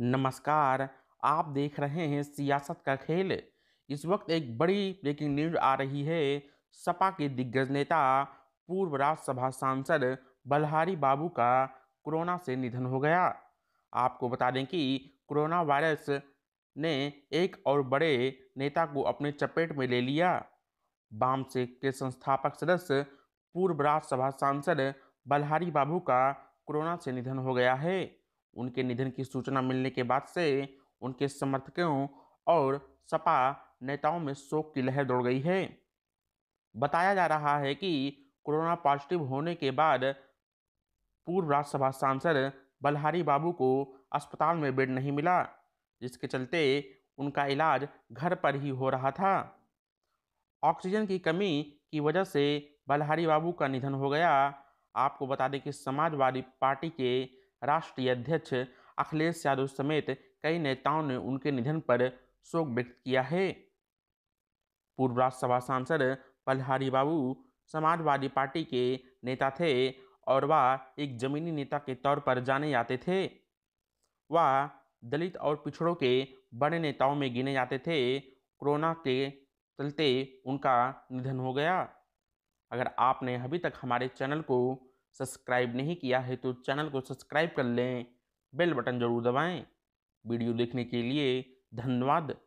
नमस्कार आप देख रहे हैं सियासत का खेल इस वक्त एक बड़ी ब्रेकिंग न्यूज आ रही है सपा के दिग्गज नेता पूर्व राज्यसभा सांसद बलहारी बाबू का कोरोना से निधन हो गया आपको बता दें कि कोरोना वायरस ने एक और बड़े नेता को अपने चपेट में ले लिया बाम से के संस्थापक सदस्य पूर्व राज्यसभा सांसद बलहारी बाबू का कोरोना से निधन हो गया है उनके निधन की सूचना मिलने के बाद से उनके समर्थकों और सपा नेताओं में शोक की लहर दौड़ गई है बताया जा रहा है कि कोरोना पॉजिटिव होने के बाद पूर्व राज्यसभा सांसद बलहारी बाबू को अस्पताल में बेड नहीं मिला जिसके चलते उनका इलाज घर पर ही हो रहा था ऑक्सीजन की कमी की वजह से बलहारी बाबू का निधन हो गया आपको बता दें कि समाजवादी पार्टी के राष्ट्रीय अध्यक्ष अखिलेश यादव समेत कई नेताओं ने उनके निधन पर शोक व्यक्त किया है पूर्व राज्यसभा सांसद पलहारी बाबू समाजवादी पार्टी के नेता थे और वह एक जमीनी नेता के तौर पर जाने जाते थे वह दलित और पिछड़ों के बड़े नेताओं में गिने जाते थे कोरोना के चलते उनका निधन हो गया अगर आपने अभी तक हमारे चैनल को सब्सक्राइब नहीं किया है तो चैनल को सब्सक्राइब कर लें बेल बटन जरूर दबाएं वीडियो देखने के लिए धन्यवाद